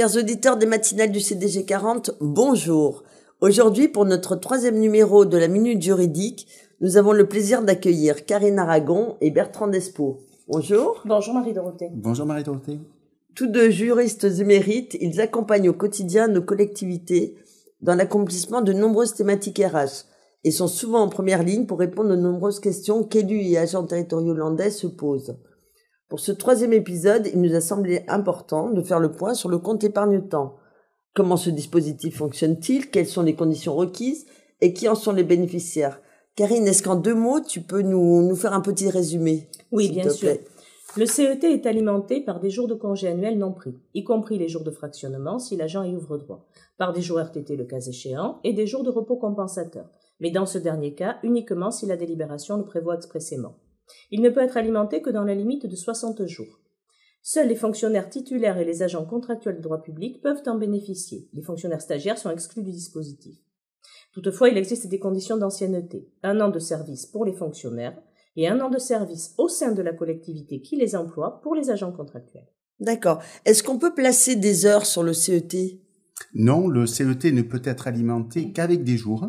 Chers auditeurs des matinales du CDG 40, bonjour. Aujourd'hui, pour notre troisième numéro de la Minute Juridique, nous avons le plaisir d'accueillir Karine Aragon et Bertrand Despo. Bonjour. Bonjour Marie-Dorothée. Bonjour Marie-Dorothée. Tous deux juristes émérites, ils accompagnent au quotidien nos collectivités dans l'accomplissement de nombreuses thématiques RH et sont souvent en première ligne pour répondre aux nombreuses questions qu'élus et agents territoriaux hollandais se posent. Pour ce troisième épisode, il nous a semblé important de faire le point sur le compte épargne-temps. Comment ce dispositif fonctionne-t-il Quelles sont les conditions requises Et qui en sont les bénéficiaires Karine, est-ce qu'en deux mots, tu peux nous, faire un petit résumé Oui, bien sûr. Le CET est alimenté par des jours de congés annuels non pris, y compris les jours de fractionnement si l'agent y ouvre droit, par des jours RTT le cas échéant et des jours de repos compensateur, mais dans ce dernier cas uniquement si la délibération le prévoit expressément. Il ne peut être alimenté que dans la limite de 60 jours. Seuls les fonctionnaires titulaires et les agents contractuels de droit public peuvent en bénéficier. Les fonctionnaires stagiaires sont exclus du dispositif. Toutefois, il existe des conditions d'ancienneté. Un an de service pour les fonctionnaires et un an de service au sein de la collectivité qui les emploie pour les agents contractuels. D'accord. Est-ce qu'on peut placer des heures sur le CET Non, le CET ne peut être alimenté qu'avec des jours.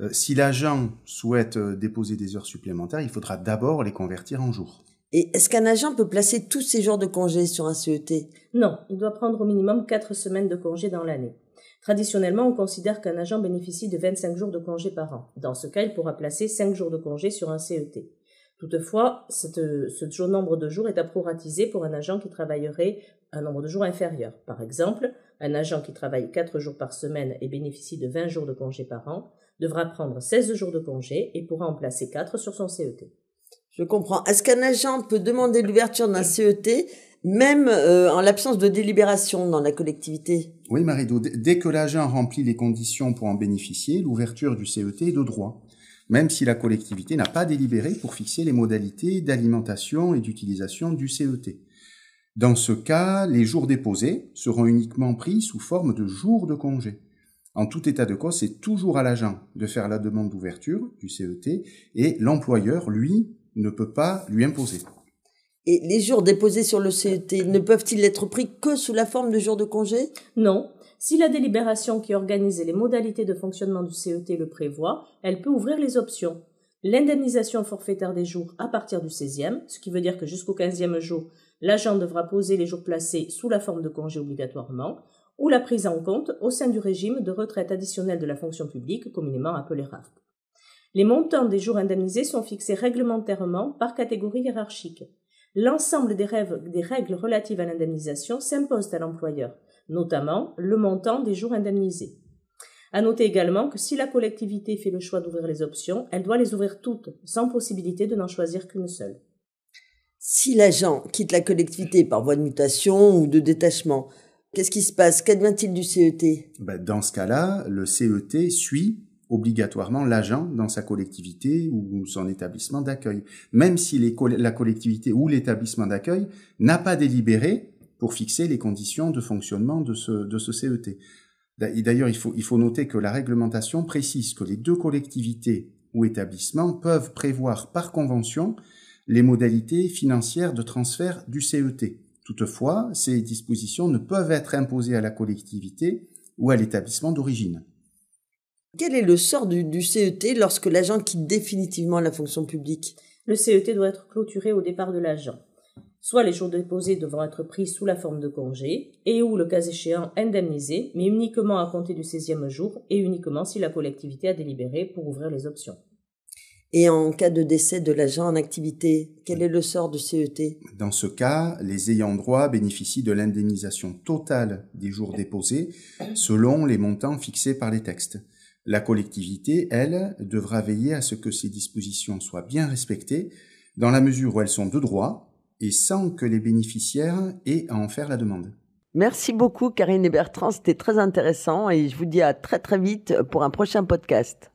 Euh, si l'agent souhaite euh, déposer des heures supplémentaires, il faudra d'abord les convertir en jours. Et est-ce qu'un agent peut placer tous ses jours de congés sur un CET Non, il doit prendre au minimum 4 semaines de congés dans l'année. Traditionnellement, on considère qu'un agent bénéficie de 25 jours de congés par an. Dans ce cas, il pourra placer 5 jours de congés sur un CET. Toutefois, ce nombre de jours est à pour un agent qui travaillerait un nombre de jours inférieur. Par exemple, un agent qui travaille 4 jours par semaine et bénéficie de 20 jours de congés par an devra prendre 16 jours de congé et pourra en placer 4 sur son CET. Je comprends. Est-ce qu'un agent peut demander l'ouverture d'un CET même euh, en l'absence de délibération dans la collectivité Oui, marie Marido, dès que l'agent remplit les conditions pour en bénéficier, l'ouverture du CET est de droit, même si la collectivité n'a pas délibéré pour fixer les modalités d'alimentation et d'utilisation du CET. Dans ce cas, les jours déposés seront uniquement pris sous forme de jours de congé. En tout état de cause, c'est toujours à l'agent de faire la demande d'ouverture du CET et l'employeur, lui, ne peut pas lui imposer. Et les jours déposés sur le CET ne peuvent-ils être pris que sous la forme de jours de congé Non. Si la délibération qui organise les modalités de fonctionnement du CET le prévoit, elle peut ouvrir les options. L'indemnisation forfaitaire des jours à partir du 16e, ce qui veut dire que jusqu'au 15e jour, l'agent devra poser les jours placés sous la forme de congé obligatoirement ou la prise en compte au sein du régime de retraite additionnelle de la fonction publique, communément appelé RAF. Les montants des jours indemnisés sont fixés réglementairement par catégorie hiérarchique. L'ensemble des, des règles relatives à l'indemnisation s'imposent à l'employeur, notamment le montant des jours indemnisés. À noter également que si la collectivité fait le choix d'ouvrir les options, elle doit les ouvrir toutes, sans possibilité de n'en choisir qu'une seule. Si l'agent quitte la collectivité par voie de mutation ou de détachement, Qu'est-ce qui se passe Qu'advient-il du CET ben, Dans ce cas-là, le CET suit obligatoirement l'agent dans sa collectivité ou son établissement d'accueil, même si la collectivité ou l'établissement d'accueil n'a pas délibéré pour fixer les conditions de fonctionnement de ce, CET. E d'ailleurs, il faut noter que la réglementation précise que les deux collectivités ou établissements peuvent prévoir par convention les modalités financières de transfert du CET. Toutefois, ces dispositions ne peuvent être imposées à la collectivité ou à l'établissement d'origine. Quel est le sort du, CET lorsque l'agent quitte définitivement la fonction publique Le CET doit être clôturé au départ de l'agent. Soit les jours déposés devront être pris sous la forme de congés, et ou, le cas échéant, indemnisés, mais uniquement à compter du 16e jour et uniquement si la collectivité a délibéré pour ouvrir les options. Et en cas de décès de l'agent en activité, quel est le sort du CET Dans ce cas, les ayants droit bénéficient de l'indemnisation totale des jours déposés selon les montants fixés par les textes. La collectivité, elle, devra veiller à ce que ces dispositions soient bien respectées dans la mesure où elles sont de droit et sans que les bénéficiaires aient à en faire la demande. Merci beaucoup Karine et Bertrand, c'était très intéressant et je vous dis à très très vite pour un prochain podcast.